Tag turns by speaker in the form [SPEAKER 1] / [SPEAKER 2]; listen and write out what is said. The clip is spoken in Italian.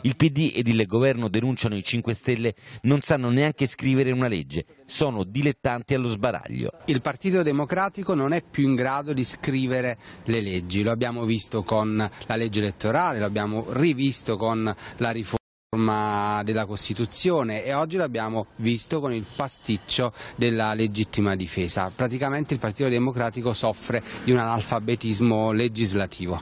[SPEAKER 1] Il PD ed il governo denunciano i 5 Stelle non sanno neanche scrivere una
[SPEAKER 2] legge, sono dilettanti allo sbaraglio. Il Partito Democratico non è più in grado di scrivere le leggi, lo abbiamo visto con la legge elettorale, lo abbiamo rivisto con la riforma della Costituzione e oggi l'abbiamo visto con il pasticcio della legittima difesa. Praticamente il Partito Democratico soffre di un analfabetismo legislativo.